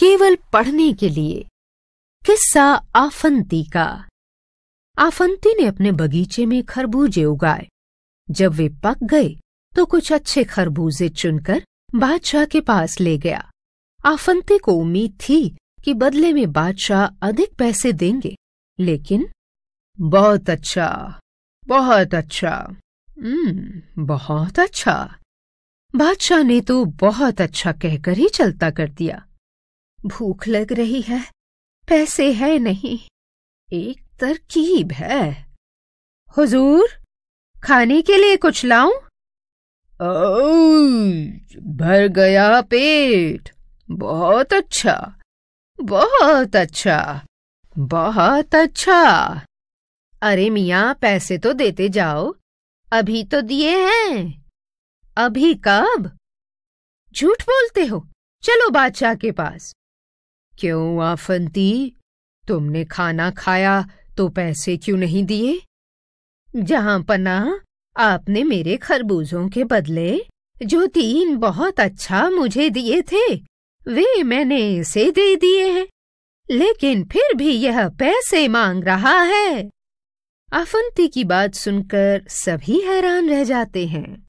केवल पढ़ने के लिए किस्सा आफंती का आफंती ने अपने बगीचे में खरबूजे उगाए जब वे पक गए तो कुछ अच्छे खरबूजे चुनकर बादशाह के पास ले गया आफंती को उम्मीद थी कि बदले में बादशाह अधिक पैसे देंगे लेकिन बहुत अच्छा बहुत अच्छा बहुत अच्छा बादशाह ने तो बहुत अच्छा कहकर ही चलता कर दिया भूख लग रही है पैसे है नहीं एक तरकीब है हुजूर खाने के लिए कुछ लाऊं? भर गया पेट बहुत अच्छा बहुत अच्छा बहुत अच्छा अरे मियाँ पैसे तो देते जाओ अभी तो दिए हैं अभी कब झूठ बोलते हो चलो बादशाह के पास क्यों आफंती तुमने खाना खाया तो पैसे क्यों नहीं दिए जहां पना आपने मेरे खरबूजों के बदले जो तीन बहुत अच्छा मुझे दिए थे वे मैंने इसे दे दिए हैं लेकिन फिर भी यह पैसे मांग रहा है आफंती की बात सुनकर सभी हैरान रह जाते हैं